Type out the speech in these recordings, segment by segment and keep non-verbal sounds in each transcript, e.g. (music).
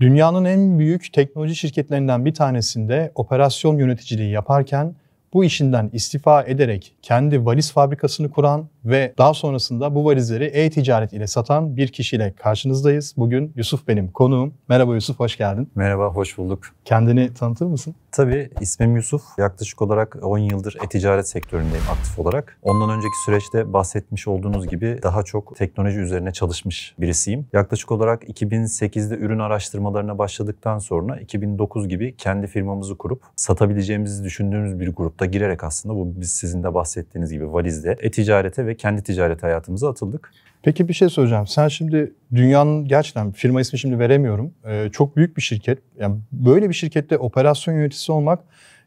Dünyanın en büyük teknoloji şirketlerinden bir tanesinde operasyon yöneticiliği yaparken bu işinden istifa ederek kendi valiz fabrikasını kuran ve daha sonrasında bu valizleri e-ticaret ile satan bir kişiyle karşınızdayız. Bugün Yusuf benim konuğum. Merhaba Yusuf, hoş geldin. Merhaba, hoş bulduk. Kendini tanıtır mısın? Tabii ismim Yusuf. Yaklaşık olarak 10 yıldır e-ticaret sektöründeyim aktif olarak. Ondan önceki süreçte bahsetmiş olduğunuz gibi daha çok teknoloji üzerine çalışmış birisiyim. Yaklaşık olarak 2008'de ürün araştırmalarına başladıktan sonra 2009 gibi kendi firmamızı kurup satabileceğimizi düşündüğümüz bir grupta girerek aslında bu biz sizin de bahsettiğiniz gibi valizde e-ticarete ve kendi ticaret hayatımıza atıldık. Peki bir şey soracağım. Sen şimdi dünyanın gerçekten firma ismi şimdi veremiyorum. Ee, çok büyük bir şirket. Yani böyle bir şirkette operasyon yöneticisi olmak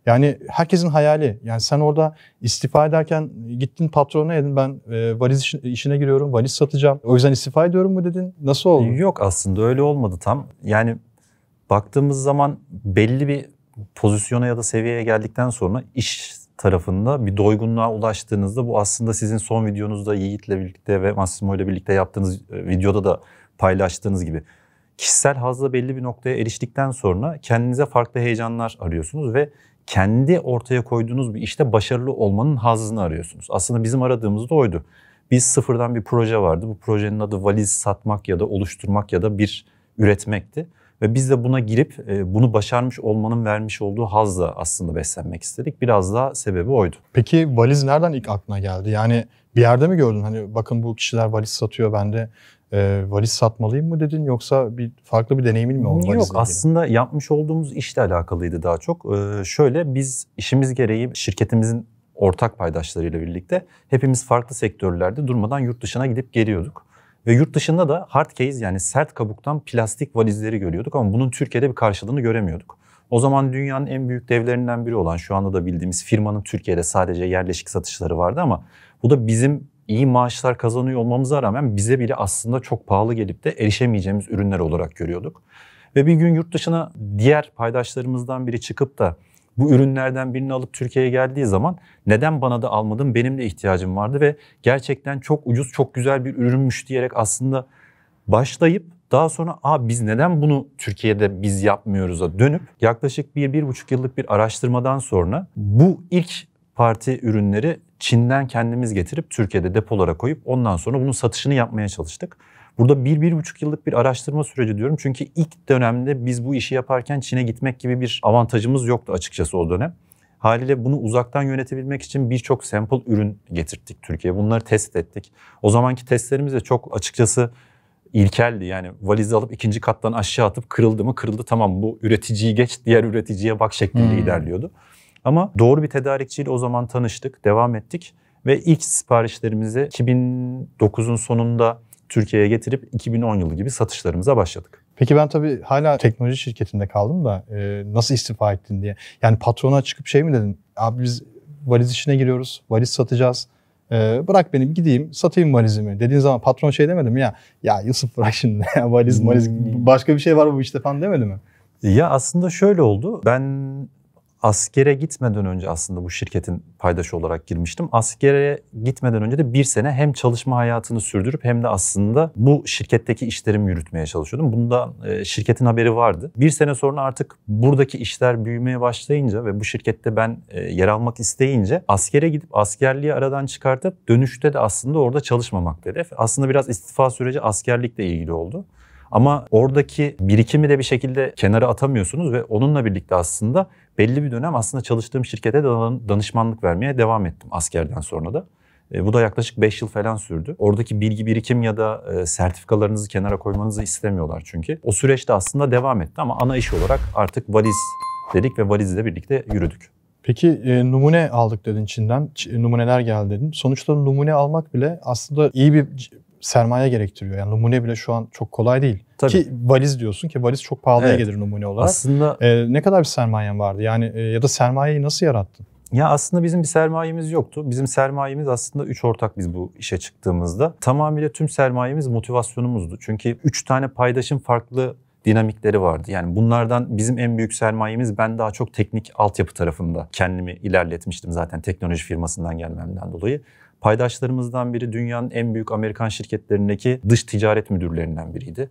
yani herkesin hayali. Yani sen orada istifa ederken gittin patrona dedin ben e, valiz işine, işine giriyorum, valiz satacağım. O yüzden istifa ediyorum mu dedin? Nasıl oldu? Yok aslında öyle olmadı tam. Yani baktığımız zaman belli bir pozisyona ya da seviyeye geldikten sonra iş tarafında bir doygunluğa ulaştığınızda bu aslında sizin son videonuzda Yiğit'le birlikte ve Massimo ile birlikte yaptığınız e, videoda da paylaştığınız gibi kişisel hazla belli bir noktaya eriştikten sonra kendinize farklı heyecanlar arıyorsunuz ve kendi ortaya koyduğunuz bir işte başarılı olmanın hazını arıyorsunuz. Aslında bizim aradığımız da oydu. Biz sıfırdan bir proje vardı. Bu projenin adı valiz satmak ya da oluşturmak ya da bir üretmekti. Ve biz de buna girip e, bunu başarmış olmanın vermiş olduğu hazla aslında beslenmek istedik. Biraz da sebebi oydu. Peki valiz nereden ilk aklına geldi? Yani bir yerde mi gördün? Hani bakın bu kişiler valiz satıyor ben de e, valiz satmalıyım mı dedin yoksa bir farklı bir deneyimin mi oldu? Yok aslında ilgili? yapmış olduğumuz işle alakalıydı daha çok. Ee, şöyle biz işimiz gereği şirketimizin ortak paydaşlarıyla birlikte hepimiz farklı sektörlerde durmadan yurt dışına gidip geliyorduk. Ve yurt dışında da hard case yani sert kabuktan plastik valizleri görüyorduk ama bunun Türkiye'de bir karşılığını göremiyorduk. O zaman dünyanın en büyük devlerinden biri olan şu anda da bildiğimiz firmanın Türkiye'de sadece yerleşik satışları vardı ama bu da bizim iyi maaşlar kazanıyor olmamıza rağmen bize bile aslında çok pahalı gelip de erişemeyeceğimiz ürünler olarak görüyorduk. Ve bir gün yurt dışına diğer paydaşlarımızdan biri çıkıp da bu ürünlerden birini alıp Türkiye'ye geldiği zaman neden bana da almadın benim de ihtiyacım vardı ve gerçekten çok ucuz çok güzel bir ürünmüş diyerek aslında başlayıp daha sonra Aa, biz neden bunu Türkiye'de biz yapmıyoruz'a dönüp yaklaşık bir, bir buçuk yıllık bir araştırmadan sonra bu ilk parti ürünleri Çin'den kendimiz getirip Türkiye'de depolara koyup ondan sonra bunun satışını yapmaya çalıştık. Burada bir, bir buçuk yıllık bir araştırma süreci diyorum. Çünkü ilk dönemde biz bu işi yaparken Çin'e gitmek gibi bir avantajımız yoktu açıkçası o dönem. Haliyle bunu uzaktan yönetebilmek için birçok sample ürün getirttik Türkiye'ye. Bunları test ettik. O zamanki testlerimiz de çok açıkçası ilkeldi. Yani valizi alıp ikinci kattan aşağı atıp kırıldı mı kırıldı tamam bu üreticiyi geç diğer üreticiye bak şeklinde hmm. ilerliyordu. Ama doğru bir tedarikçiyle o zaman tanıştık, devam ettik ve ilk siparişlerimizi 2009'un sonunda Türkiye'ye getirip 2010 yılı gibi satışlarımıza başladık. Peki ben tabii hala teknoloji şirketinde kaldım da e, nasıl istifa ettin diye. Yani patrona çıkıp şey mi dedin? Abi biz valiz işine giriyoruz, valiz satacağız. E, bırak benim gideyim satayım valizimi. Dediğin zaman patron şey demedi mi ya? Ya Yusuf bırak şimdi valiz valiz hmm. başka bir şey var bu işte falan demedi mi? Ya aslında şöyle oldu. Ben askere gitmeden önce aslında bu şirketin paydaşı olarak girmiştim. Askere gitmeden önce de bir sene hem çalışma hayatını sürdürüp hem de aslında bu şirketteki işlerimi yürütmeye çalışıyordum. Bundan e, şirketin haberi vardı. Bir sene sonra artık buradaki işler büyümeye başlayınca ve bu şirkette ben e, yer almak isteyince askere gidip askerliği aradan çıkartıp dönüşte de aslında orada çalışmamak hedef. Aslında biraz istifa süreci askerlikle ilgili oldu. Ama oradaki birikimi de bir şekilde kenara atamıyorsunuz ve onunla birlikte aslında belli bir dönem aslında çalıştığım şirkete danışmanlık vermeye devam ettim askerden sonra da. E, bu da yaklaşık 5 yıl falan sürdü. Oradaki bilgi birikim ya da e, sertifikalarınızı kenara koymanızı istemiyorlar çünkü. O süreçte aslında devam etti ama ana iş olarak artık valiz dedik ve valizle birlikte yürüdük. Peki e, numune aldık dedin Çin'den, Ç- numuneler geldi dedin. Sonuçta numune almak bile aslında iyi bir sermaye gerektiriyor. Yani numune bile şu an çok kolay değil. Tabii. Ki valiz diyorsun ki valiz çok pahalıya evet. gelir numune olarak. Aslında e, ne kadar bir sermayen vardı? Yani e, ya da sermayeyi nasıl yarattın? Ya aslında bizim bir sermayemiz yoktu. Bizim sermayemiz aslında üç ortak biz bu işe çıktığımızda. Tamamıyla tüm sermayemiz motivasyonumuzdu. Çünkü üç tane paydaşın farklı dinamikleri vardı. Yani bunlardan bizim en büyük sermayemiz ben daha çok teknik altyapı tarafında kendimi ilerletmiştim zaten teknoloji firmasından gelmemden dolayı. Paydaşlarımızdan biri dünyanın en büyük Amerikan şirketlerindeki dış ticaret müdürlerinden biriydi.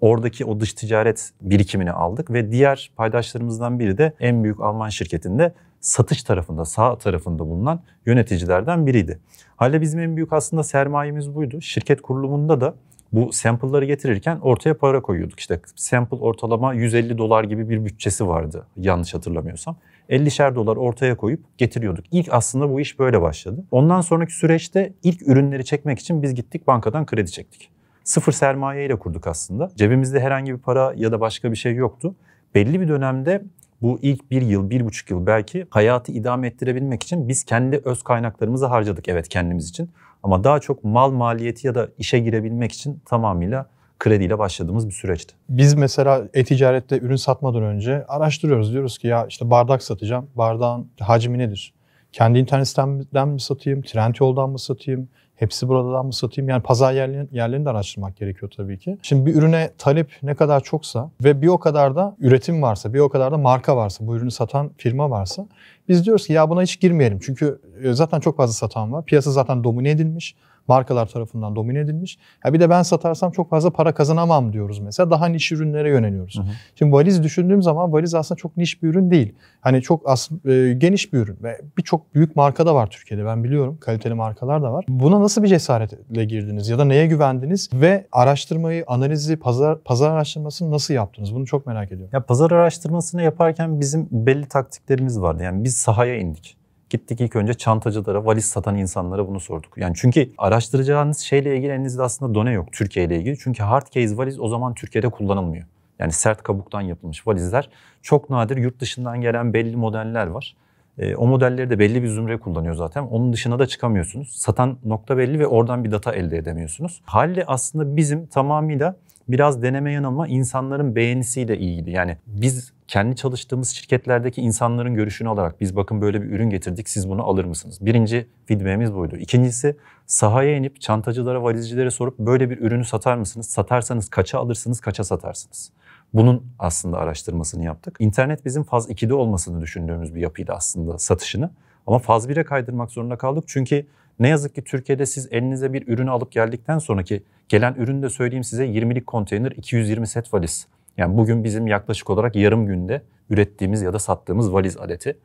Oradaki o dış ticaret birikimini aldık ve diğer paydaşlarımızdan biri de en büyük Alman şirketinde satış tarafında, sağ tarafında bulunan yöneticilerden biriydi. Hala bizim en büyük aslında sermayemiz buydu. Şirket kurulumunda da bu sample'ları getirirken ortaya para koyuyorduk. İşte sample ortalama 150 dolar gibi bir bütçesi vardı yanlış hatırlamıyorsam. 50'şer dolar ortaya koyup getiriyorduk. İlk aslında bu iş böyle başladı. Ondan sonraki süreçte ilk ürünleri çekmek için biz gittik bankadan kredi çektik. Sıfır sermayeyle kurduk aslında. Cebimizde herhangi bir para ya da başka bir şey yoktu. Belli bir dönemde bu ilk bir yıl, bir buçuk yıl belki hayatı idame ettirebilmek için biz kendi öz kaynaklarımızı harcadık evet kendimiz için. Ama daha çok mal maliyeti ya da işe girebilmek için tamamıyla krediyle başladığımız bir süreçti. Biz mesela e-ticarette ürün satmadan önce araştırıyoruz. Diyoruz ki ya işte bardak satacağım. Bardağın hacmi nedir? Kendi internet sitemden mi satayım? Trendyol'dan mı satayım? Hepsi buradan mı satayım? Yani pazar yerlerini, yerlerini de araştırmak gerekiyor tabii ki. Şimdi bir ürüne talep ne kadar çoksa ve bir o kadar da üretim varsa, bir o kadar da marka varsa, bu ürünü satan firma varsa biz diyoruz ki ya buna hiç girmeyelim. Çünkü e, zaten çok fazla satan var. Piyasa zaten domine edilmiş markalar tarafından domine edilmiş. Ya bir de ben satarsam çok fazla para kazanamam diyoruz mesela. Daha niş ürünlere yöneliyoruz. Hı hı. Şimdi valiz düşündüğüm zaman valiz aslında çok niş bir ürün değil. Hani çok as, e, geniş bir ürün ve birçok büyük marka da var Türkiye'de ben biliyorum. Kaliteli markalar da var. Buna nasıl bir cesaretle girdiniz ya da neye güvendiniz ve araştırmayı, analizi, pazar pazar araştırmasını nasıl yaptınız? Bunu çok merak ediyorum. Ya pazar araştırmasını yaparken bizim belli taktiklerimiz vardı. Yani biz sahaya indik. Gittik ilk önce çantacılara, valiz satan insanlara bunu sorduk. Yani çünkü araştıracağınız şeyle ilgili elinizde aslında done yok Türkiye ile ilgili. Çünkü hard case valiz o zaman Türkiye'de kullanılmıyor. Yani sert kabuktan yapılmış valizler. Çok nadir yurt dışından gelen belli modeller var. E, o modelleri de belli bir zümre kullanıyor zaten. Onun dışına da çıkamıyorsunuz. Satan nokta belli ve oradan bir data elde edemiyorsunuz. Halde aslında bizim tamamıyla biraz deneme yanılma insanların beğenisiyle ilgili. Yani biz kendi çalıştığımız şirketlerdeki insanların görüşünü alarak biz bakın böyle bir ürün getirdik siz bunu alır mısınız? Birinci feedback'imiz buydu. İkincisi sahaya inip çantacılara, valizcilere sorup böyle bir ürünü satar mısınız? Satarsanız kaça alırsınız, kaça satarsınız? Bunun aslında araştırmasını yaptık. İnternet bizim faz 2'de olmasını düşündüğümüz bir yapıydı aslında satışını. Ama faz 1'e kaydırmak zorunda kaldık çünkü ne yazık ki Türkiye'de siz elinize bir ürünü alıp geldikten sonraki gelen ürünü de söyleyeyim size 20'lik konteyner 220 set valiz yani bugün bizim yaklaşık olarak yarım günde ürettiğimiz ya da sattığımız valiz adeti.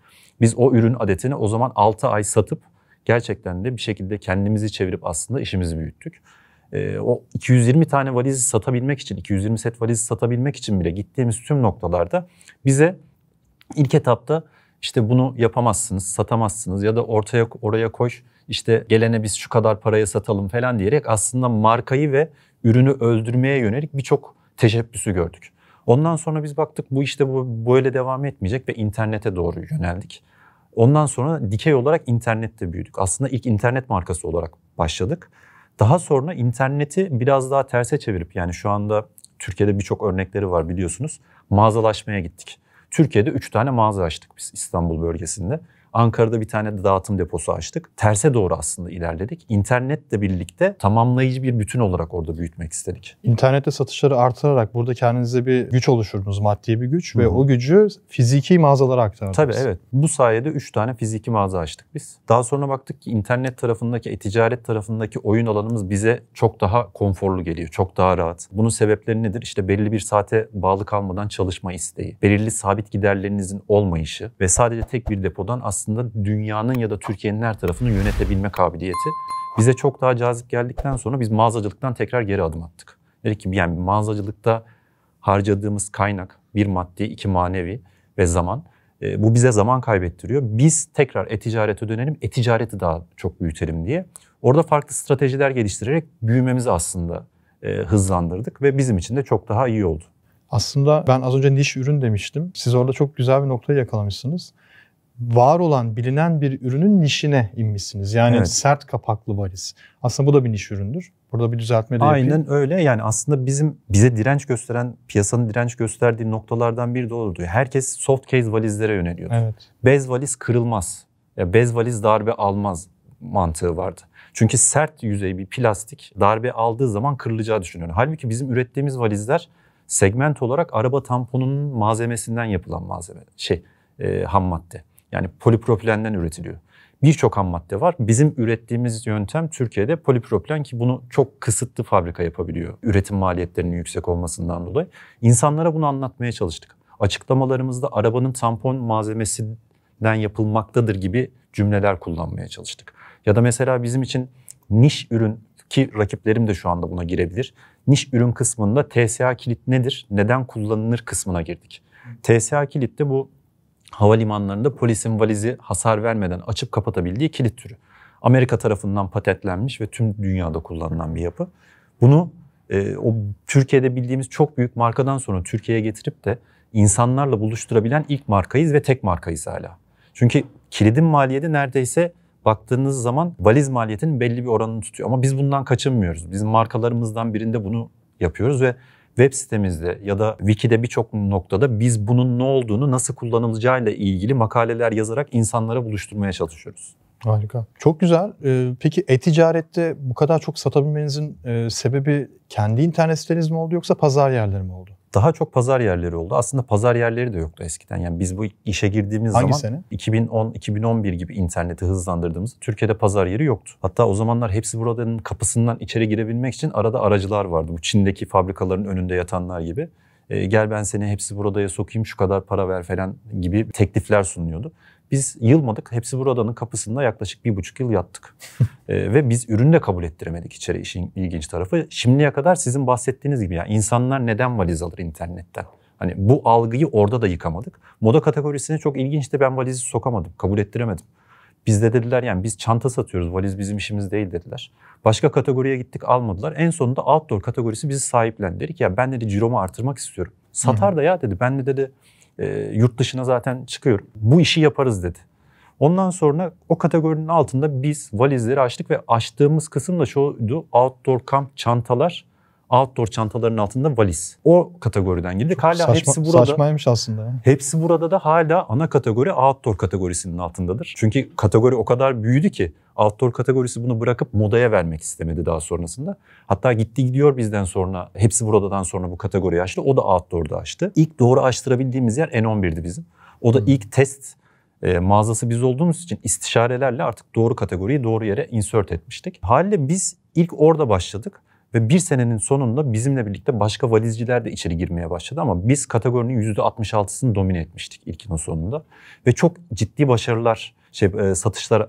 Biz o ürün adetini o zaman 6 ay satıp gerçekten de bir şekilde kendimizi çevirip aslında işimizi büyüttük. E, o 220 tane valizi satabilmek için, 220 set valizi satabilmek için bile gittiğimiz tüm noktalarda bize ilk etapta işte bunu yapamazsınız, satamazsınız ya da ortaya oraya koş işte gelene biz şu kadar paraya satalım falan diyerek aslında markayı ve ürünü öldürmeye yönelik birçok teşebbüsü gördük. Ondan sonra biz baktık bu işte bu böyle devam etmeyecek ve internete doğru yöneldik. Ondan sonra dikey olarak internette büyüdük. Aslında ilk internet markası olarak başladık. Daha sonra interneti biraz daha terse çevirip yani şu anda Türkiye'de birçok örnekleri var biliyorsunuz. Mağazalaşmaya gittik. Türkiye'de 3 tane mağaza açtık biz İstanbul bölgesinde. Ankara'da bir tane dağıtım deposu açtık. Terse doğru aslında ilerledik. İnternetle birlikte tamamlayıcı bir bütün olarak orada büyütmek istedik. İnternette satışları artırarak burada kendinize bir güç oluşturdunuz, maddi bir güç Hı-hı. ve o gücü fiziki mağazalara aktardınız. Tabii evet. Bu sayede 3 tane fiziki mağaza açtık biz. Daha sonra baktık ki internet tarafındaki, e-ticaret tarafındaki oyun alanımız bize çok daha konforlu geliyor, çok daha rahat. Bunun sebepleri nedir? İşte belli bir saate bağlı kalmadan çalışma isteği, belirli sabit giderlerinizin olmayışı ve sadece tek bir depodan aslında aslında dünyanın ya da Türkiye'nin her tarafını yönetebilme kabiliyeti bize çok daha cazip geldikten sonra biz mağazacılıktan tekrar geri adım attık. Dedik ki yani mağazacılıkta harcadığımız kaynak bir maddi, iki manevi ve zaman. E, bu bize zaman kaybettiriyor. Biz tekrar e-ticarete dönelim, e-ticareti daha çok büyütelim diye. Orada farklı stratejiler geliştirerek büyümemizi aslında e, hızlandırdık ve bizim için de çok daha iyi oldu. Aslında ben az önce niş ürün demiştim. Siz orada çok güzel bir noktayı yakalamışsınız var olan bilinen bir ürünün nişine inmişsiniz. Yani evet. sert kapaklı valiz. Aslında bu da bir niş üründür. Burada bir düzeltme de Aynen yapayım. Aynen öyle. Yani aslında bizim bize direnç gösteren, piyasanın direnç gösterdiği noktalardan biri de olurdu. Herkes soft case valizlere yöneliyordu. Evet. Bez valiz kırılmaz. Ya bez valiz darbe almaz mantığı vardı. Çünkü sert yüzey bir plastik darbe aldığı zaman kırılacağı düşünülüyor. Halbuki bizim ürettiğimiz valizler segment olarak araba tamponunun malzemesinden yapılan malzeme şey e, ham madde. Yani polipropilenden üretiliyor. Birçok ham madde var. Bizim ürettiğimiz yöntem Türkiye'de polipropilen ki bunu çok kısıtlı fabrika yapabiliyor. Üretim maliyetlerinin yüksek olmasından dolayı. insanlara bunu anlatmaya çalıştık. Açıklamalarımızda arabanın tampon malzemesinden yapılmaktadır gibi cümleler kullanmaya çalıştık. Ya da mesela bizim için niş ürün ki rakiplerim de şu anda buna girebilir. Niş ürün kısmında TSA kilit nedir? Neden kullanılır kısmına girdik. TSA kilitte bu havalimanlarında polisin valizi hasar vermeden açıp kapatabildiği kilit türü. Amerika tarafından patentlenmiş ve tüm dünyada kullanılan bir yapı. Bunu e, o Türkiye'de bildiğimiz çok büyük markadan sonra Türkiye'ye getirip de insanlarla buluşturabilen ilk markayız ve tek markayız hala. Çünkü kilidin maliyeti neredeyse baktığınız zaman valiz maliyetinin belli bir oranını tutuyor. Ama biz bundan kaçınmıyoruz. Bizim markalarımızdan birinde bunu yapıyoruz ve web sitemizde ya da wiki'de birçok noktada biz bunun ne olduğunu nasıl kullanılacağıyla ilgili makaleler yazarak insanlara buluşturmaya çalışıyoruz. Harika. Çok güzel. Ee, peki e-ticarette bu kadar çok satabilmenizin e, sebebi kendi internet siteniz mi oldu yoksa pazar yerleri mi oldu? daha çok pazar yerleri oldu. Aslında pazar yerleri de yoktu eskiden. Yani biz bu işe girdiğimiz Hangi zaman 2010-2011 gibi interneti hızlandırdığımız Türkiye'de pazar yeri yoktu. Hatta o zamanlar hepsi buradanın kapısından içeri girebilmek için arada aracılar vardı. Bu Çin'deki fabrikaların önünde yatanlar gibi. E, gel ben seni hepsi buradaya sokayım şu kadar para ver falan gibi teklifler sunuyordu. Biz yılmadık. Hepsi buradanın kapısında yaklaşık bir buçuk yıl yattık. (laughs) e, ve biz ürünü de kabul ettiremedik içeri işin ilginç tarafı. Şimdiye kadar sizin bahsettiğiniz gibi yani insanlar neden valiz alır internetten? Hani bu algıyı orada da yıkamadık. Moda kategorisine çok ilginçti ben valizi sokamadım. Kabul ettiremedim. Biz de dediler yani biz çanta satıyoruz valiz bizim işimiz değil dediler. Başka kategoriye gittik almadılar. En sonunda outdoor kategorisi bizi sahiplendi. Dedik ya ben dedi ciromu artırmak istiyorum. Satar da ya dedi. Ben de dedi e, yurt dışına zaten çıkıyorum. Bu işi yaparız dedi. Ondan sonra o kategorinin altında biz valizleri açtık ve açtığımız kısım da şuydu outdoor kamp çantalar outdoor çantaların altında valiz. O kategoriden girdik. Hala Saçma, hepsi burada. Saçmaymış aslında. Yani. Hepsi burada da hala ana kategori outdoor kategorisinin altındadır. Çünkü kategori o kadar büyüdü ki outdoor kategorisi bunu bırakıp modaya vermek istemedi daha sonrasında. Hatta gitti gidiyor bizden sonra hepsi buradan sonra bu kategoriyi açtı. O da outdoor'da açtı. İlk doğru açtırabildiğimiz yer N11'di bizim. O da hmm. ilk test e, mağazası biz olduğumuz için istişarelerle artık doğru kategoriyi doğru yere insert etmiştik. Haliyle biz ilk orada başladık. Ve bir senenin sonunda bizimle birlikte başka valizciler de içeri girmeye başladı ama biz kategorinin %66'sını domine etmiştik ilkinin sonunda. Ve çok ciddi başarılar, şey, e, satışlar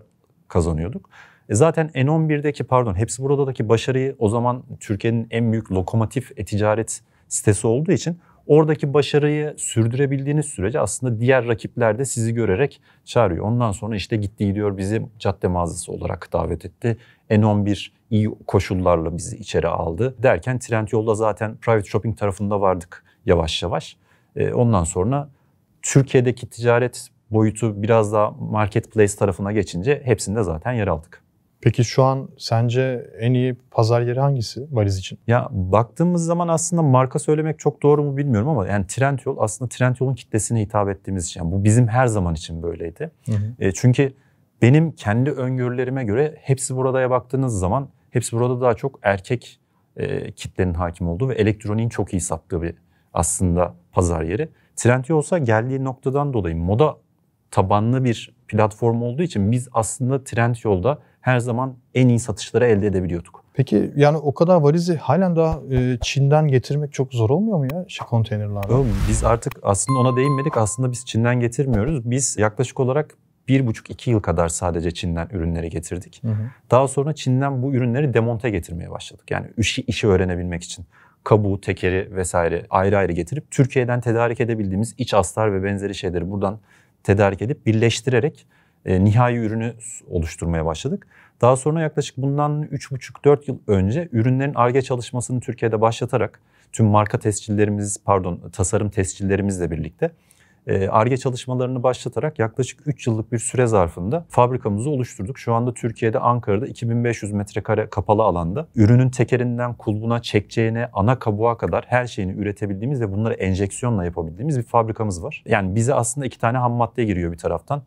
kazanıyorduk. E zaten N11'deki pardon hepsi buradaki başarıyı o zaman Türkiye'nin en büyük lokomotif e-ticaret sitesi olduğu için Oradaki başarıyı sürdürebildiğiniz sürece aslında diğer rakipler de sizi görerek çağırıyor. Ondan sonra işte gitti gidiyor bizi cadde mağazası olarak davet etti. N11 iyi koşullarla bizi içeri aldı. Derken yolda zaten private shopping tarafında vardık yavaş yavaş. Ee, ondan sonra Türkiye'deki ticaret boyutu biraz daha marketplace tarafına geçince hepsinde zaten yer aldık. Peki şu an sence en iyi pazar yeri hangisi valiz için? Ya baktığımız zaman aslında marka söylemek çok doğru mu bilmiyorum ama yani Trendyol aslında Trendyol'un kitlesine hitap ettiğimiz için. Yani bu bizim her zaman için böyleydi. Hı hı. E, çünkü benim kendi öngörülerime göre hepsi buradaya baktığınız zaman hepsi burada daha çok erkek e, kitlenin hakim olduğu ve elektroniğin çok iyi sattığı bir aslında pazar yeri. Trendyol olsa geldiği noktadan dolayı moda tabanlı bir platform olduğu için biz aslında Trendyol'da her zaman en iyi satışları elde edebiliyorduk. Peki yani o kadar valizi halen daha e, Çin'den getirmek çok zor olmuyor mu ya şey konteynerlarda? Oğlum, biz artık aslında ona değinmedik. Aslında biz Çin'den getirmiyoruz. Biz yaklaşık olarak bir buçuk iki yıl kadar sadece Çin'den ürünleri getirdik. Hı hı. Daha sonra Çin'den bu ürünleri demonte getirmeye başladık. Yani işi, işi öğrenebilmek için kabuğu, tekeri vesaire ayrı ayrı getirip Türkiye'den tedarik edebildiğimiz iç astar ve benzeri şeyleri buradan tedarik edip birleştirerek e, nihai ürünü oluşturmaya başladık. Daha sonra yaklaşık bundan 3,5-4 yıl önce ürünlerin ARGE çalışmasını Türkiye'de başlatarak tüm marka tescillerimiz pardon tasarım tescillerimizle birlikte e, ARGE çalışmalarını başlatarak yaklaşık 3 yıllık bir süre zarfında fabrikamızı oluşturduk. Şu anda Türkiye'de Ankara'da 2500 metrekare kapalı alanda ürünün tekerinden kulbuna, çekeceğine, ana kabuğa kadar her şeyini üretebildiğimiz ve bunları enjeksiyonla yapabildiğimiz bir fabrikamız var. Yani bize aslında iki tane ham madde giriyor bir taraftan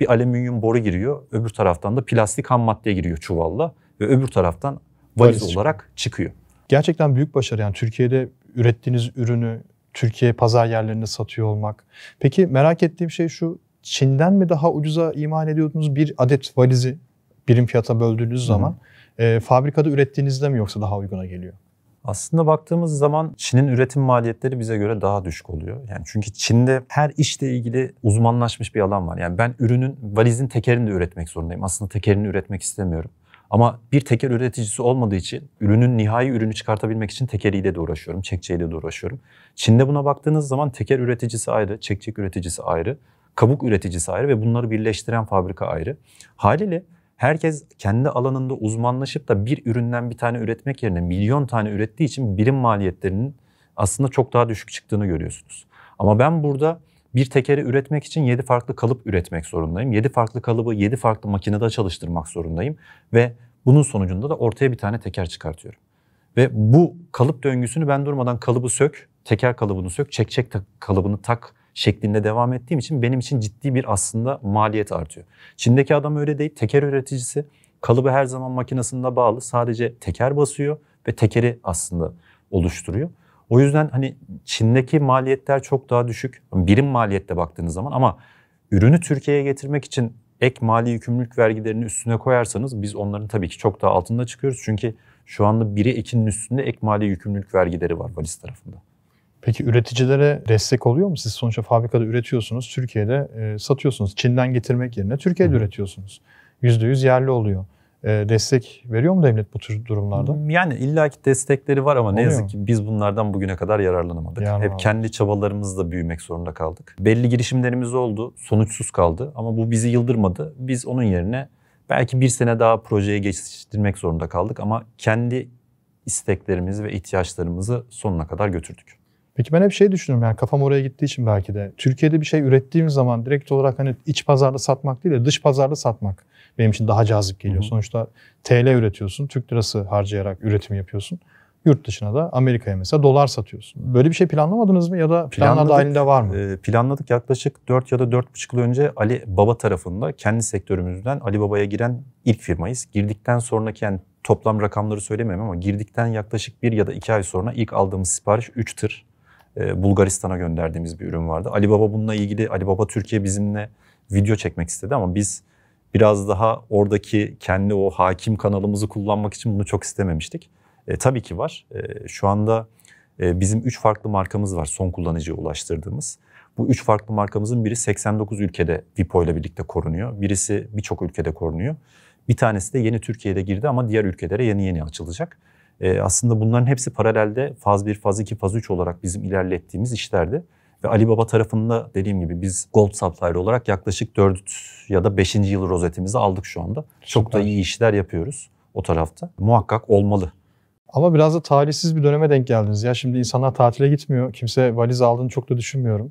bir alüminyum boru giriyor. Öbür taraftan da plastik ham madde giriyor çuvalla ve öbür taraftan valiz, valiz olarak çıkıyor. Gerçekten büyük başarı yani Türkiye'de ürettiğiniz ürünü Türkiye pazar yerlerinde satıyor olmak. Peki merak ettiğim şey şu. Çin'den mi daha ucuza iman ediyordunuz bir adet valizi birim fiyata böldüğünüz zaman e, fabrikada ürettiğinizde mi yoksa daha uyguna geliyor? Aslında baktığımız zaman Çin'in üretim maliyetleri bize göre daha düşük oluyor. Yani çünkü Çin'de her işle ilgili uzmanlaşmış bir alan var. Yani ben ürünün valizin tekerini de üretmek zorundayım. Aslında tekerini üretmek istemiyorum. Ama bir teker üreticisi olmadığı için ürünün nihai ürünü çıkartabilmek için tekeriyle de uğraşıyorum, çekçeyle de uğraşıyorum. Çin'de buna baktığınız zaman teker üreticisi ayrı, çekçek üreticisi ayrı, kabuk üreticisi ayrı ve bunları birleştiren fabrika ayrı. Haliyle herkes kendi alanında uzmanlaşıp da bir üründen bir tane üretmek yerine milyon tane ürettiği için birim maliyetlerinin aslında çok daha düşük çıktığını görüyorsunuz. Ama ben burada bir tekeri üretmek için 7 farklı kalıp üretmek zorundayım. 7 farklı kalıbı 7 farklı makinede çalıştırmak zorundayım ve bunun sonucunda da ortaya bir tane teker çıkartıyorum. Ve bu kalıp döngüsünü ben durmadan kalıbı sök, teker kalıbını sök, çekçek kalıbını tak şeklinde devam ettiğim için benim için ciddi bir aslında maliyet artıyor. Çin'deki adam öyle değil. Teker üreticisi kalıbı her zaman makinesinde bağlı. Sadece teker basıyor ve tekeri aslında oluşturuyor. O yüzden hani Çin'deki maliyetler çok daha düşük. Birim maliyette baktığınız zaman ama ürünü Türkiye'ye getirmek için ek mali yükümlülük vergilerini üstüne koyarsanız biz onların tabii ki çok daha altında çıkıyoruz. Çünkü şu anda biri ekinin üstünde ek mali yükümlülük vergileri var valiz tarafında. Peki üreticilere destek oluyor mu? Siz sonuçta fabrikada üretiyorsunuz, Türkiye'de e, satıyorsunuz. Çin'den getirmek yerine Türkiye'de Hı. üretiyorsunuz. yüz yerli oluyor e, destek veriyor mu devlet bu tür durumlarda? Yani illaki destekleri var ama Oluyor. ne yazık ki biz bunlardan bugüne kadar yararlanamadık. Yani Hep abi. kendi çabalarımızla büyümek zorunda kaldık. Belli girişimlerimiz oldu, sonuçsuz kaldı ama bu bizi yıldırmadı. Biz onun yerine belki bir sene daha projeye geçiştirmek zorunda kaldık ama kendi isteklerimizi ve ihtiyaçlarımızı sonuna kadar götürdük. Peki ben hep şey düşünüyorum yani kafam oraya gittiği için belki de. Türkiye'de bir şey ürettiğim zaman direkt olarak hani iç pazarda satmak değil de dış pazarda satmak benim için daha cazip geliyor. Hı hı. Sonuçta TL üretiyorsun, Türk lirası harcayarak üretim yapıyorsun. Yurt dışına da Amerika'ya mesela dolar satıyorsun. Böyle bir şey planlamadınız mı ya da planlar dahilinde var mı? Ee, planladık yaklaşık 4 ya da 4,5 yıl önce Ali Baba tarafında kendi sektörümüzden Ali Baba'ya giren ilk firmayız. Girdikten sonraki yani toplam rakamları söylemem ama girdikten yaklaşık 1 ya da 2 ay sonra ilk aldığımız sipariş 3 tır. E, Bulgaristan'a gönderdiğimiz bir ürün vardı. Alibaba bununla ilgili Alibaba Türkiye bizimle video çekmek istedi ama biz biraz daha oradaki kendi o hakim kanalımızı kullanmak için bunu çok istememiştik. E, tabii ki var. E, şu anda e, bizim üç farklı markamız var son kullanıcıya ulaştırdığımız. Bu üç farklı markamızın biri 89 ülkede Vipo ile birlikte korunuyor. Birisi birçok ülkede korunuyor. Bir tanesi de yeni Türkiye'de girdi ama diğer ülkelere yeni yeni açılacak. E, aslında bunların hepsi paralelde faz 1, faz 2, faz 3 olarak bizim ilerlettiğimiz işlerdi. Ve Alibaba tarafında dediğim gibi biz gold supplier olarak yaklaşık 4 ya da 5. yıl rozetimizi aldık şu anda. Süper. Çok da iyi işler yapıyoruz o tarafta. Muhakkak olmalı. Ama biraz da talihsiz bir döneme denk geldiniz. Ya şimdi insanlar tatile gitmiyor. Kimse valiz aldığını çok da düşünmüyorum.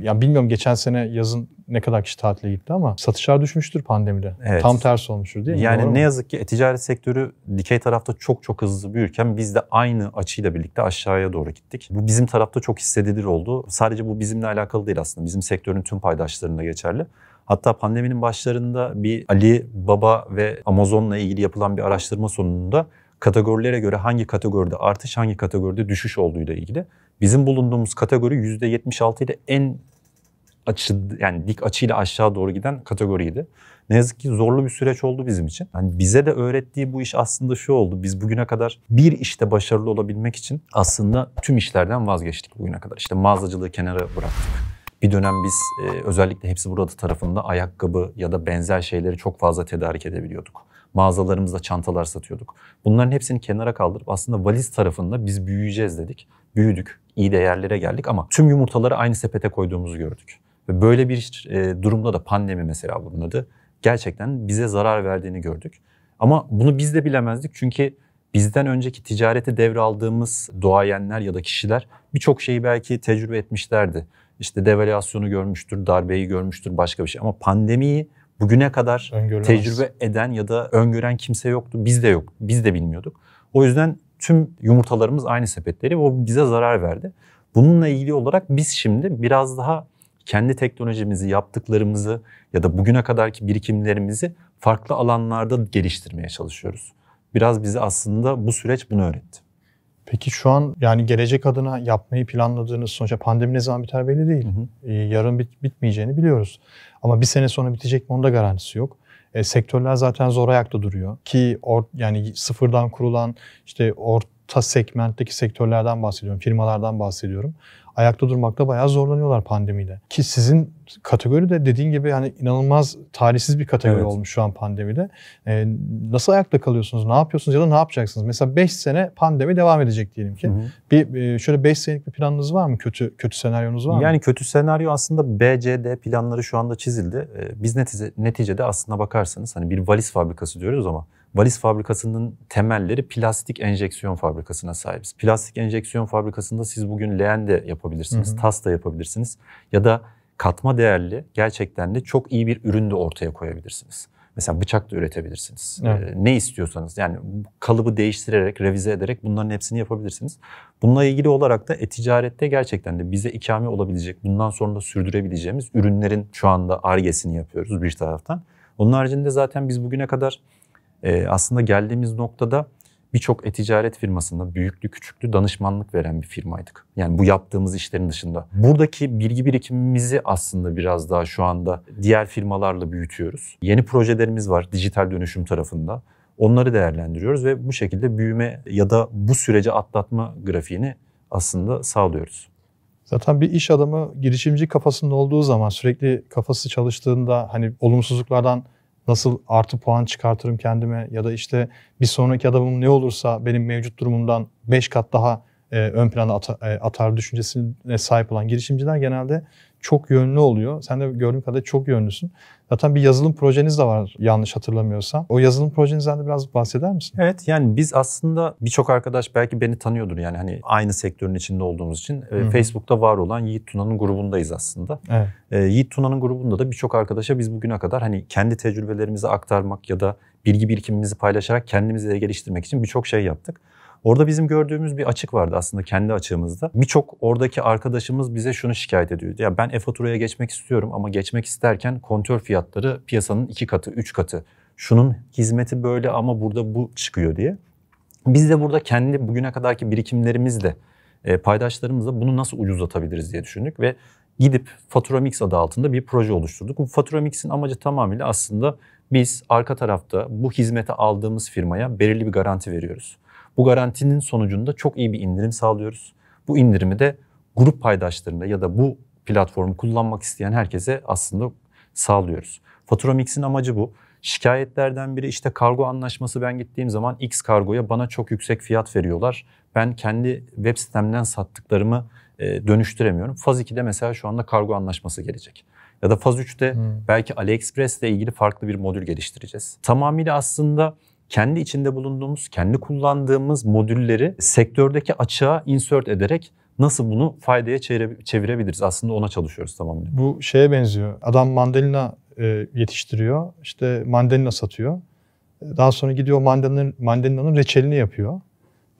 Yani bilmiyorum geçen sene yazın ne kadar kişi tatile gitti ama satışlar düşmüştür pandemide. Evet. Tam tersi olmuştur değil mi? Yani Doğru ne mu? yazık ki e, ticaret sektörü dikey tarafta çok çok hızlı büyürken biz de aynı açıyla birlikte aşağıya doğru gittik. Bu bizim tarafta çok hissedilir oldu. Sadece bu bizimle alakalı değil aslında. Bizim sektörün tüm paydaşlarında geçerli. Hatta pandeminin başlarında bir Ali Baba ve Amazon'la ilgili yapılan bir araştırma sonunda kategorilere göre hangi kategoride artış hangi kategoride düşüş olduğuyla ilgili Bizim bulunduğumuz kategori %76 ile en açı yani dik açıyla aşağı doğru giden kategoriydi. Ne yazık ki zorlu bir süreç oldu bizim için. Yani bize de öğrettiği bu iş aslında şu oldu. Biz bugüne kadar bir işte başarılı olabilmek için aslında tüm işlerden vazgeçtik bugüne kadar. İşte mağazacılığı kenara bıraktık. Bir dönem biz e, özellikle hepsi burada tarafında ayakkabı ya da benzer şeyleri çok fazla tedarik edebiliyorduk. Mağazalarımızda çantalar satıyorduk. Bunların hepsini kenara kaldırıp aslında valiz tarafında biz büyüyeceğiz dedik. Büyüdük iyi değerlere geldik ama tüm yumurtaları aynı sepete koyduğumuzu gördük. Ve böyle bir e, durumda da pandemi mesela bunun adı gerçekten bize zarar verdiğini gördük. Ama bunu biz de bilemezdik çünkü bizden önceki ticareti devraldığımız doğayenler ya da kişiler birçok şeyi belki tecrübe etmişlerdi. İşte devalüasyonu görmüştür, darbeyi görmüştür, başka bir şey. Ama pandemiyi bugüne kadar tecrübe eden ya da öngören kimse yoktu. Biz de yok. Biz de bilmiyorduk. O yüzden tüm yumurtalarımız aynı sepetleri ve o bize zarar verdi. Bununla ilgili olarak biz şimdi biraz daha kendi teknolojimizi, yaptıklarımızı ya da bugüne kadarki birikimlerimizi farklı alanlarda geliştirmeye çalışıyoruz. Biraz bize aslında bu süreç bunu öğretti. Peki şu an yani gelecek adına yapmayı planladığınız sonuçta pandemi ne zaman biter belli değil. Hı hı. Ee, yarın bit, bitmeyeceğini biliyoruz. Ama bir sene sonra bitecek mi onda garantisi yok. E, sektörler zaten zor ayakta duruyor ki or, yani sıfırdan kurulan işte orta segmentteki sektörlerden bahsediyorum, firmalardan bahsediyorum ayakta durmakta bayağı zorlanıyorlar pandemide. Ki sizin kategori de dediğin gibi hani inanılmaz talihsiz bir kategori evet. olmuş şu an pandemide. Ee, nasıl ayakta kalıyorsunuz? Ne yapıyorsunuz ya da ne yapacaksınız? Mesela 5 sene pandemi devam edecek diyelim ki. Hı hı. Bir e, şöyle 5 senelik bir planınız var mı? Kötü kötü senaryonuz var yani mı? Yani kötü senaryo aslında BCD planları şu anda çizildi. Ee, biz netice, neticede aslında bakarsanız hani bir valiz fabrikası diyoruz ama valiz fabrikasının temelleri plastik enjeksiyon fabrikasına sahibiz. Plastik enjeksiyon fabrikasında siz bugün leğen de yapabilirsiniz, hı hı. tas da yapabilirsiniz ya da katma değerli gerçekten de çok iyi bir ürün de ortaya koyabilirsiniz. Mesela bıçak da üretebilirsiniz. Evet. Ee, ne istiyorsanız yani kalıbı değiştirerek, revize ederek bunların hepsini yapabilirsiniz. Bununla ilgili olarak da e-ticarette gerçekten de bize ikame olabilecek, bundan sonra da sürdürebileceğimiz ürünlerin şu anda argesini yapıyoruz bir taraftan. Onun haricinde zaten biz bugüne kadar e, aslında geldiğimiz noktada birçok e-ticaret firmasında büyüklü küçüklü danışmanlık veren bir firmaydık. Yani bu yaptığımız işlerin dışında. Buradaki bilgi birikimimizi aslında biraz daha şu anda diğer firmalarla büyütüyoruz. Yeni projelerimiz var dijital dönüşüm tarafında. Onları değerlendiriyoruz ve bu şekilde büyüme ya da bu süreci atlatma grafiğini aslında sağlıyoruz. Zaten bir iş adamı girişimci kafasında olduğu zaman sürekli kafası çalıştığında hani olumsuzluklardan nasıl artı puan çıkartırım kendime ya da işte bir sonraki adamım ne olursa benim mevcut durumumdan 5 kat daha e, ön plana e, atar düşüncesine sahip olan girişimciler genelde çok yönlü oluyor. Sen de gördüğüm kadarıyla çok yönlüsün. Zaten bir yazılım projeniz de var yanlış hatırlamıyorsam. O yazılım projenizden de biraz bahseder misin? Evet yani biz aslında birçok arkadaş belki beni tanıyordur yani hani aynı sektörün içinde olduğumuz için Hı-hı. Ee, Facebook'ta var olan Yiğit Tuna'nın grubundayız aslında. Evet. Ee, Yiğit Tuna'nın grubunda da birçok arkadaşa biz bugüne kadar hani kendi tecrübelerimizi aktarmak ya da bilgi birikimimizi paylaşarak kendimizi de geliştirmek için birçok şey yaptık. Orada bizim gördüğümüz bir açık vardı aslında kendi açığımızda. Birçok oradaki arkadaşımız bize şunu şikayet ediyordu. Ya ben e-faturaya geçmek istiyorum ama geçmek isterken kontör fiyatları piyasanın iki katı, üç katı. Şunun hizmeti böyle ama burada bu çıkıyor diye. Biz de burada kendi bugüne kadarki birikimlerimizle, e, paydaşlarımızla bunu nasıl ucuzlatabiliriz diye düşündük ve gidip Faturamix adı altında bir proje oluşturduk. Bu Faturamix'in amacı tamamıyla aslında biz arka tarafta bu hizmete aldığımız firmaya belirli bir garanti veriyoruz. Bu garantinin sonucunda çok iyi bir indirim sağlıyoruz. Bu indirimi de grup paydaşlarında ya da bu platformu kullanmak isteyen herkese aslında sağlıyoruz. Fatura Mix'in amacı bu. Şikayetlerden biri işte kargo anlaşması ben gittiğim zaman X kargoya bana çok yüksek fiyat veriyorlar. Ben kendi web sitemden sattıklarımı e, dönüştüremiyorum. Faz 2'de mesela şu anda kargo anlaşması gelecek. Ya da faz 3'te hmm. belki AliExpress ile ilgili farklı bir modül geliştireceğiz. Tamamıyla aslında kendi içinde bulunduğumuz, kendi kullandığımız modülleri sektördeki açığa insert ederek nasıl bunu faydaya çevirebiliriz? Aslında ona çalışıyoruz tamam mı? Bu şeye benziyor. Adam mandalina e, yetiştiriyor. İşte mandalina satıyor. Daha sonra gidiyor mandalinanın, mandalinanın reçelini yapıyor.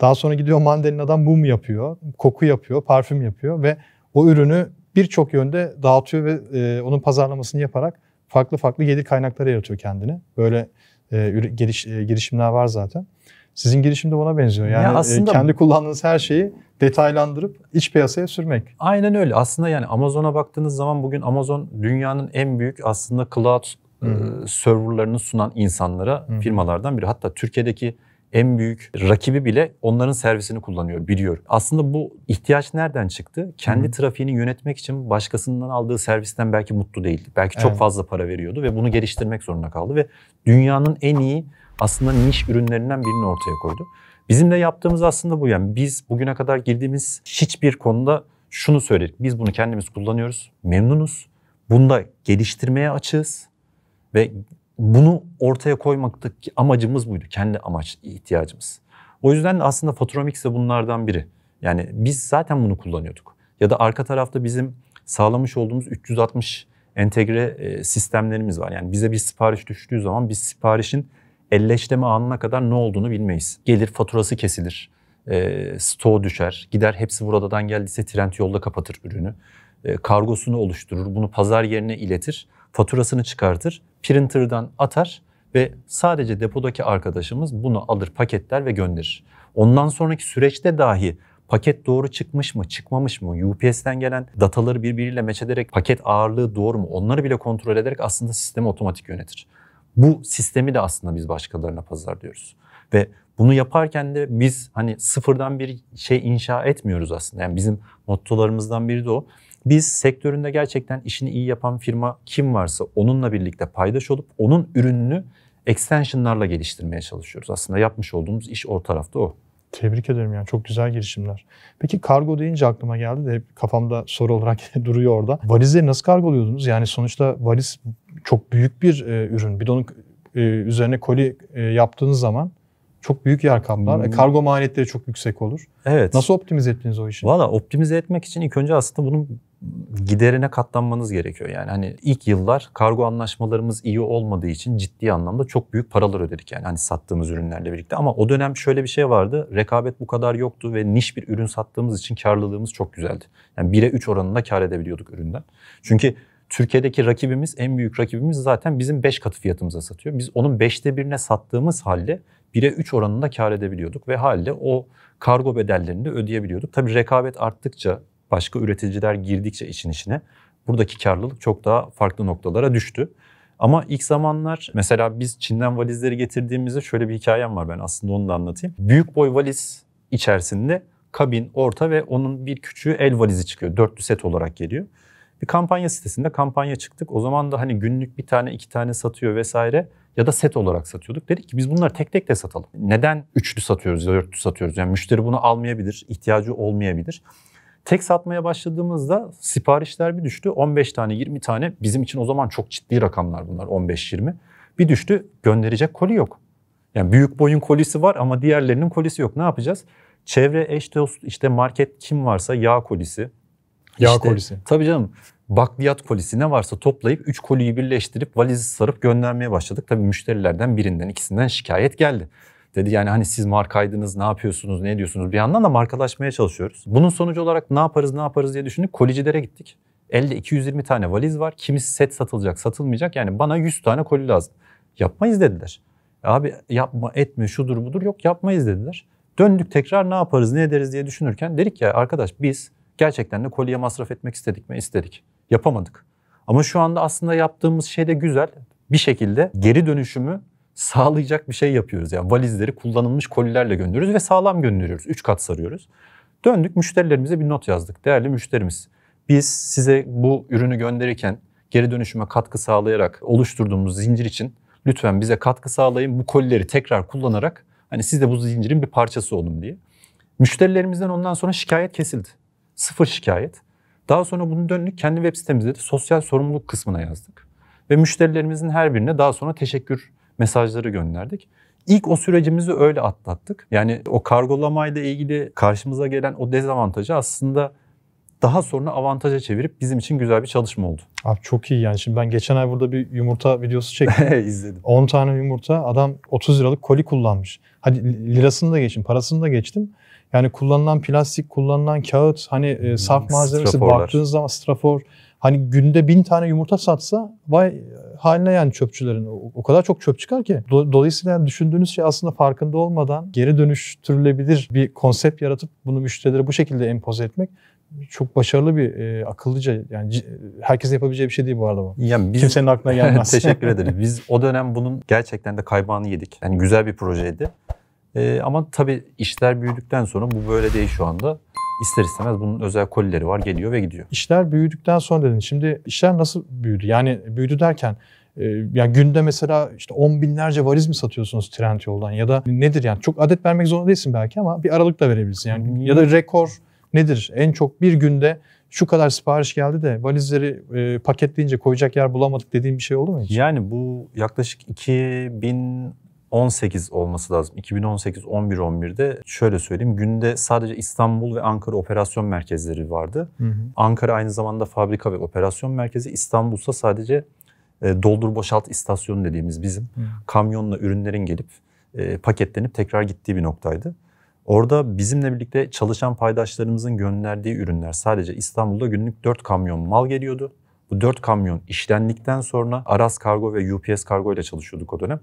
Daha sonra gidiyor mandalinadan mum yapıyor, koku yapıyor, parfüm yapıyor ve o ürünü birçok yönde dağıtıyor ve e, onun pazarlamasını yaparak farklı farklı gelir kaynakları yaratıyor kendine. Böyle ee, giriş, e, girişimler var zaten. Sizin girişim de buna benziyor. Yani ya e, aslında, kendi kullandığınız her şeyi detaylandırıp iç piyasaya sürmek. Aynen öyle. Aslında yani Amazon'a baktığınız zaman bugün Amazon dünyanın en büyük aslında cloud Hı-hı. E, serverlarını sunan insanlara Hı-hı. firmalardan biri. Hatta Türkiye'deki en büyük rakibi bile onların servisini kullanıyor biliyor. Aslında bu ihtiyaç nereden çıktı? Kendi Hı-hı. trafiğini yönetmek için başkasından aldığı servisten belki mutlu değildi. Belki çok evet. fazla para veriyordu ve bunu geliştirmek zorunda kaldı ve dünyanın en iyi aslında niş ürünlerinden birini ortaya koydu. Bizim de yaptığımız aslında bu yani biz bugüne kadar girdiğimiz hiçbir konuda şunu söyledik. Biz bunu kendimiz kullanıyoruz. Memnunuz. Bunda geliştirmeye açığız ve bunu ortaya koymaktaki amacımız buydu. Kendi amaç, ihtiyacımız. O yüzden de aslında Faturomix de bunlardan biri. Yani biz zaten bunu kullanıyorduk. Ya da arka tarafta bizim sağlamış olduğumuz 360 entegre e, sistemlerimiz var. Yani bize bir sipariş düştüğü zaman biz siparişin elleşleme anına kadar ne olduğunu bilmeyiz. Gelir faturası kesilir, e, stoğu düşer, gider hepsi buradan geldiyse trend yolda kapatır ürünü. E, kargosunu oluşturur, bunu pazar yerine iletir, faturasını çıkartır printer'dan atar ve sadece depodaki arkadaşımız bunu alır paketler ve gönderir. Ondan sonraki süreçte dahi paket doğru çıkmış mı çıkmamış mı UPS'ten gelen dataları birbiriyle meç ederek paket ağırlığı doğru mu onları bile kontrol ederek aslında sistemi otomatik yönetir. Bu sistemi de aslında biz başkalarına pazar diyoruz. Ve bunu yaparken de biz hani sıfırdan bir şey inşa etmiyoruz aslında. Yani bizim mottolarımızdan biri de o. Biz sektöründe gerçekten işini iyi yapan firma kim varsa onunla birlikte paydaş olup onun ürününü extensionlarla geliştirmeye çalışıyoruz. Aslında yapmış olduğumuz iş o tarafta o. Tebrik ederim yani çok güzel girişimler. Peki kargo deyince aklıma geldi de hep kafamda soru olarak (laughs) duruyor orada. Valizleri nasıl kargoluyordunuz? Yani sonuçta valiz çok büyük bir e, ürün. Bir de onun e, üzerine koli e, yaptığınız zaman çok büyük yer kaplar. E, hmm. E, kargo maliyetleri çok yüksek olur. Evet. Nasıl optimize ettiniz o işi? Valla optimize etmek için ilk önce aslında bunun giderine katlanmanız gerekiyor. Yani hani ilk yıllar kargo anlaşmalarımız iyi olmadığı için ciddi anlamda çok büyük paralar ödedik yani hani sattığımız ürünlerle birlikte. Ama o dönem şöyle bir şey vardı. Rekabet bu kadar yoktu ve niş bir ürün sattığımız için karlılığımız çok güzeldi. Yani 1'e 3 oranında kar edebiliyorduk üründen. Çünkü Türkiye'deki rakibimiz, en büyük rakibimiz zaten bizim 5 katı fiyatımıza satıyor. Biz onun 5'te 1'ine sattığımız halde 1'e 3 oranında kar edebiliyorduk ve halde o kargo bedellerini de ödeyebiliyorduk. Tabii rekabet arttıkça başka üreticiler girdikçe işin içine buradaki karlılık çok daha farklı noktalara düştü. Ama ilk zamanlar mesela biz Çin'den valizleri getirdiğimizde şöyle bir hikayem var ben aslında onu da anlatayım. Büyük boy valiz içerisinde kabin, orta ve onun bir küçüğü el valizi çıkıyor. Dörtlü set olarak geliyor. Bir kampanya sitesinde kampanya çıktık. O zaman da hani günlük bir tane iki tane satıyor vesaire ya da set olarak satıyorduk. Dedik ki biz bunları tek tek de satalım. Neden üçlü satıyoruz ya dörtlü satıyoruz? Yani müşteri bunu almayabilir, ihtiyacı olmayabilir. Tek satmaya başladığımızda siparişler bir düştü. 15 tane 20 tane bizim için o zaman çok ciddi rakamlar bunlar 15-20. Bir düştü gönderecek koli yok. Yani büyük boyun kolisi var ama diğerlerinin kolisi yok. Ne yapacağız? Çevre eş dost işte market kim varsa yağ kolisi. Yağ işte, kolisi. Tabii canım bakliyat kolisi ne varsa toplayıp 3 koliyi birleştirip valizi sarıp göndermeye başladık. Tabii müşterilerden birinden ikisinden şikayet geldi. Dedi yani hani siz markaydınız ne yapıyorsunuz ne ediyorsunuz bir yandan da markalaşmaya çalışıyoruz. Bunun sonucu olarak ne yaparız ne yaparız diye düşündük kolicilere gittik. Elde 220 tane valiz var. Kimisi set satılacak satılmayacak yani bana 100 tane koli lazım. Yapmayız dediler. E abi yapma etme şudur budur yok yapmayız dediler. Döndük tekrar ne yaparız ne ederiz diye düşünürken dedik ya arkadaş biz gerçekten de kolye masraf etmek istedik mi? istedik. Yapamadık. Ama şu anda aslında yaptığımız şey de güzel. Bir şekilde geri dönüşümü sağlayacak bir şey yapıyoruz. Yani valizleri kullanılmış kolilerle gönderiyoruz ve sağlam gönderiyoruz. Üç kat sarıyoruz. Döndük müşterilerimize bir not yazdık. Değerli müşterimiz biz size bu ürünü gönderirken geri dönüşüme katkı sağlayarak oluşturduğumuz zincir için lütfen bize katkı sağlayın. Bu kolileri tekrar kullanarak hani siz de bu zincirin bir parçası olun diye. Müşterilerimizden ondan sonra şikayet kesildi. Sıfır şikayet. Daha sonra bunu döndük kendi web sitemizde de sosyal sorumluluk kısmına yazdık. Ve müşterilerimizin her birine daha sonra teşekkür mesajları gönderdik. İlk o sürecimizi öyle atlattık. Yani o kargolamayla ilgili karşımıza gelen o dezavantajı aslında daha sonra avantaja çevirip bizim için güzel bir çalışma oldu. Abi çok iyi yani. Şimdi ben geçen ay burada bir yumurta videosu çektim. (laughs) İzledim. 10 tane yumurta adam 30 liralık koli kullanmış. Hadi lirasını da geçin, parasını da geçtim. Yani kullanılan plastik, kullanılan kağıt, hani e, hmm, saf malzemesi Straforlar. baktığınız zaman strafor Hani günde bin tane yumurta satsa vay haline yani çöpçülerin. O, kadar çok çöp çıkar ki. dolayısıyla yani düşündüğünüz şey aslında farkında olmadan geri dönüştürülebilir bir konsept yaratıp bunu müşterilere bu şekilde empoze etmek çok başarılı bir e, akıllıca yani herkes yapabileceği bir şey değil bu arada bu. Yani biz, Kimsenin aklına gelmez. (laughs) (laughs) teşekkür ederiz. Biz o dönem bunun gerçekten de kaybağını yedik. Yani güzel bir projeydi. E, ama tabii işler büyüdükten sonra bu böyle değil şu anda. İster istemez bunun özel kolileri var geliyor ve gidiyor. İşler büyüdükten sonra dedin. Şimdi işler nasıl büyüdü? Yani büyüdü derken e, yani günde mesela işte on binlerce valiz mi satıyorsunuz trend yoldan ya da nedir yani çok adet vermek zorunda değilsin belki ama bir aralık da verebilirsin yani ya da rekor nedir en çok bir günde şu kadar sipariş geldi de valizleri e, paketleyince koyacak yer bulamadık dediğim bir şey oldu mu hiç? Yani bu yaklaşık 2000 18 olması lazım. 2018 11 11'de şöyle söyleyeyim günde sadece İstanbul ve Ankara operasyon merkezleri vardı. Hı hı. Ankara aynı zamanda fabrika ve operasyon merkezi. İstanbul'sa sadece e, doldur boşalt istasyonu dediğimiz bizim hı. kamyonla ürünlerin gelip e, paketlenip tekrar gittiği bir noktaydı. Orada bizimle birlikte çalışan paydaşlarımızın gönderdiği ürünler sadece İstanbul'da günlük 4 kamyon mal geliyordu. Bu 4 kamyon işlendikten sonra Aras Kargo ve UPS Kargo ile çalışıyorduk o dönem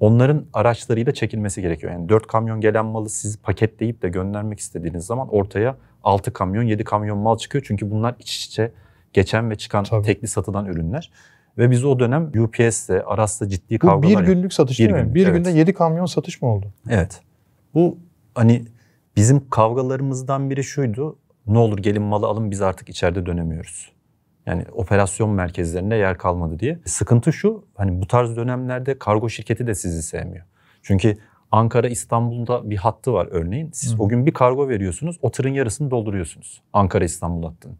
onların araçlarıyla çekilmesi gerekiyor. Yani 4 kamyon gelen malı siz paketleyip de göndermek istediğiniz zaman ortaya 6 kamyon, 7 kamyon mal çıkıyor. Çünkü bunlar iç içe geçen ve çıkan Tabii. tekli satılan ürünler. Ve biz o dönem UPS'le, Aras'la ciddi Bu kavgalar... Bu bir günlük satış bir değil mi? bir evet. günde 7 kamyon satış mı oldu? Evet. Bu hani bizim kavgalarımızdan biri şuydu. Ne olur gelin malı alın biz artık içeride dönemiyoruz. Yani operasyon merkezlerinde yer kalmadı diye. Sıkıntı şu hani bu tarz dönemlerde kargo şirketi de sizi sevmiyor. Çünkü Ankara İstanbul'da bir hattı var örneğin. Siz Hı. o gün bir kargo veriyorsunuz o tırın yarısını dolduruyorsunuz Ankara İstanbul hattının.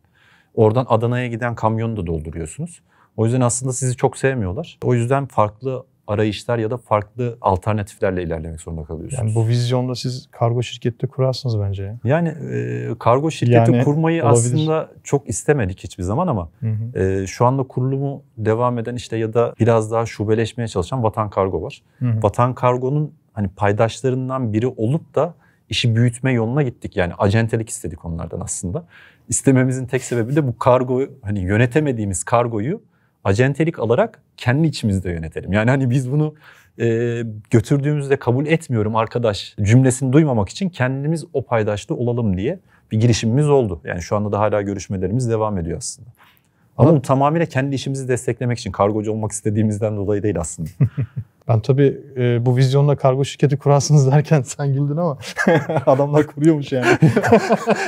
Oradan Adana'ya giden kamyonu da dolduruyorsunuz. O yüzden aslında sizi çok sevmiyorlar. O yüzden farklı arayışlar ya da farklı alternatiflerle ilerlemek zorunda kalıyorsunuz. Yani bu vizyonda siz kargo şirketi kurarsınız bence. Yani e, kargo şirketi yani, kurmayı olabilir. aslında çok istemedik hiçbir zaman ama hı hı. E, şu anda kurulumu devam eden işte ya da biraz daha şubeleşmeye çalışan Vatan Kargo var. Hı hı. Vatan Kargo'nun hani paydaşlarından biri olup da işi büyütme yoluna gittik. Yani acentelik istedik onlardan aslında. İstememizin tek sebebi de bu kargo hani yönetemediğimiz kargoyu acentelik alarak kendi içimizde yönetelim. Yani hani biz bunu e, götürdüğümüzde kabul etmiyorum arkadaş cümlesini duymamak için kendimiz o paydaşta olalım diye bir girişimimiz oldu. Yani şu anda da hala görüşmelerimiz devam ediyor aslında. Ama Hı. bu tamamıyla kendi işimizi desteklemek için kargocu olmak istediğimizden dolayı değil aslında. (laughs) Ben tabii e, bu vizyonla kargo şirketi kurarsınız derken (laughs) sen güldün ama (laughs) adamlar kuruyormuş yani.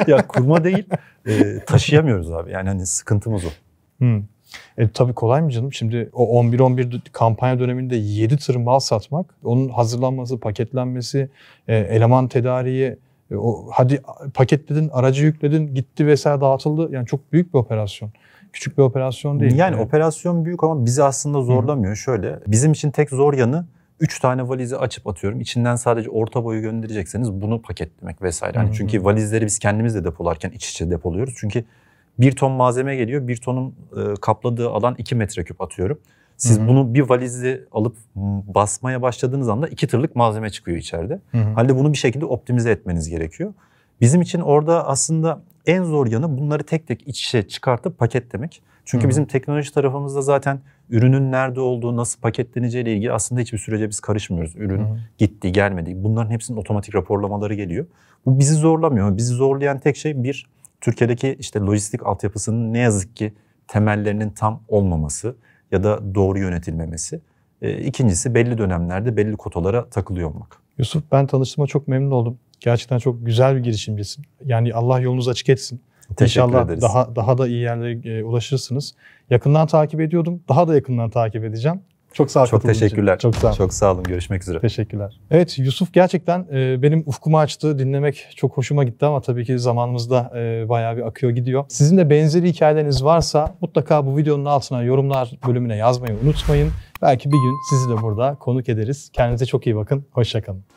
ya kurma değil, e, taşıyamıyoruz abi. Yani hani sıkıntımız o. Hmm. E, tabii kolay mı canım? Şimdi o 11-11 kampanya döneminde 7 tır mal satmak, onun hazırlanması, paketlenmesi, e, eleman tedariği, e, o, hadi paketledin, aracı yükledin, gitti vesaire dağıtıldı. Yani çok büyük bir operasyon. Küçük bir operasyon değil. Yani, yani. operasyon büyük ama bizi aslında zorlamıyor. Hı. Şöyle, bizim için tek zor yanı 3 tane valizi açıp atıyorum. İçinden sadece orta boyu gönderecekseniz bunu paketlemek vesaire. Yani çünkü valizleri biz kendimiz de depolarken iç içe depoluyoruz. Çünkü bir ton malzeme geliyor. Bir tonun e, kapladığı alan 2 metreküp atıyorum. Siz Hı-hı. bunu bir valizi alıp basmaya başladığınız anda 2 tırlık malzeme çıkıyor içeride. Hı-hı. Halde bunu bir şekilde optimize etmeniz gerekiyor. Bizim için orada aslında en zor yanı bunları tek tek iç içe çıkartıp paketlemek. Çünkü Hı-hı. bizim teknoloji tarafımızda zaten ürünün nerede olduğu, nasıl paketleneceği ile ilgili aslında hiçbir sürece biz karışmıyoruz. Ürün Hı-hı. gitti, gelmedi. Bunların hepsinin otomatik raporlamaları geliyor. Bu bizi zorlamıyor. Bizi zorlayan tek şey bir Türkiye'deki işte lojistik altyapısının ne yazık ki temellerinin tam olmaması ya da doğru yönetilmemesi. E, ikincisi belli dönemlerde belli kotalara takılıyor olmak. Yusuf ben tanıştığıma çok memnun oldum. Gerçekten çok güzel bir girişimcisin. Yani Allah yolunuz açık etsin. Teşekkür İnşallah ederiz. daha daha da iyi yerlere e, ulaşırsınız. Yakından takip ediyordum. Daha da yakından takip edeceğim. Çok sağ olun. Çok teşekkürler. Için. Çok sağ olun. Çok sağ olun. Görüşmek üzere. Teşekkürler. Evet Yusuf gerçekten e, benim ufkumu açtı. Dinlemek çok hoşuma gitti ama tabii ki zamanımız da e, bayağı bir akıyor gidiyor. Sizin de benzeri hikayeleriniz varsa mutlaka bu videonun altına yorumlar bölümüne yazmayı unutmayın. Belki bir gün sizi de burada konuk ederiz. Kendinize çok iyi bakın. Hoşçakalın.